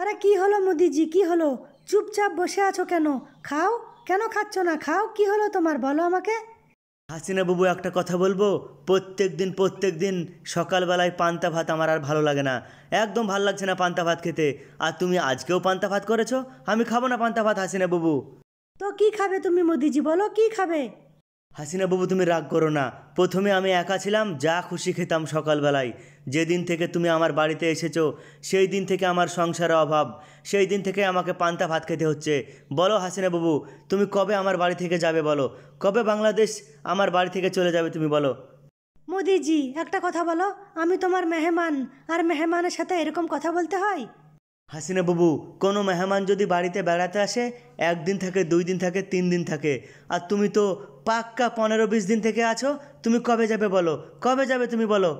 আরে কি হলো মোদিজি কি হলো চুপচাপ বসে আছো কেন খাও কেন খাচ্ছ না খাও কি হলো তোমার বলো আমাকে হাসিনা বাবু একটা কথা বলবো প্রত্যেক দিন প্রত্যেক দিন সকালবেলায় পান্তা ভাত আমার আর ভালো লাগে না একদম ভালো লাগছে না পান্তা ভাত খেতে আর তুমি আজকেও পান্তা ভাত করেছো আমি খাবো না পান্তা ভাত হাসিনা বাবু তো কি খাবে তুমি মোদিজি বলো কি খাবে হাসিনা বাবু তুমি রাগ করো না প্রথমে আমি একা ছিলাম যা খুশি খেতাম সকালবেলায় যেদিন থেকে তুমি আমার বাড়িতে এসেছো সেই দিন থেকে আমার সংসারে অভাব সেই দিন থেকে আমাকে পান্তা ভাত খেতে হচ্ছে বলো হাসিনা বাবু তুমি কবে আমার বাড়ি থেকে যাবে বলো কবে বাংলাদেশ আমার বাড়ি থেকে চলে যাবে তুমি বলো মোদিজি একটা কথা বলো আমি তোমার মেহমান আর মেহমানের সাথে এরকম কথা বলতে হয় হাসিনা বাবু কোনো মেহমান যদি বাড়িতে বেড়াতে আসে একদিন থাকে দুই দিন থাকে তিন দিন থাকে আর তুমি তো পাক্কা পনেরো বিশ দিন থেকে আছো তুমি কবে যাবে বলো কবে যাবে তুমি বলো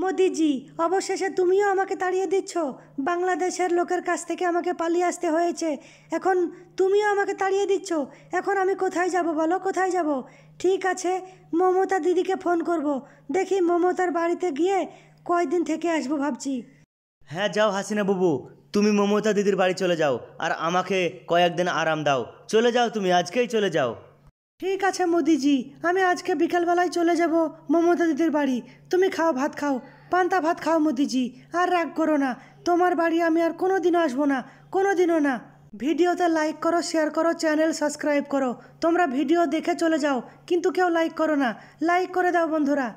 মোদিজি অবশেষে তুমিও আমাকে তাড়িয়ে দিচ্ছ বাংলাদেশের লোকের কাছ থেকে আমাকে পালিয়ে আসতে হয়েছে এখন তুমিও আমাকে তাড়িয়ে দিচ্ছ এখন আমি কোথায় যাব বলো কোথায় যাব ঠিক আছে মমতা দিদিকে ফোন করব দেখি মমতার বাড়িতে গিয়ে কয়দিন থেকে আসবো ভাবছি হ্যাঁ যাও হাসিনা বাবু তুমি মমতা দিদির বাড়ি চলে যাও আর আমাকে কয়েকদিন আরাম দাও চলে যাও তুমি আজকেই চলে যাও ঠিক আছে মোদিজি আমি আজকে বিকালবেলায় চলে যাব মমতা দিদির বাড়ি তুমি খাও ভাত খাও পান্তা ভাত খাও মোদিজি আর রাগ করো না তোমার বাড়ি আমি আর কোনো দিনও আসবো না কোনো দিনও না ভিডিওতে লাইক করো শেয়ার করো চ্যানেল সাবস্ক্রাইব করো তোমরা ভিডিও দেখে চলে যাও কিন্তু কেউ লাইক করো না লাইক করে দাও বন্ধুরা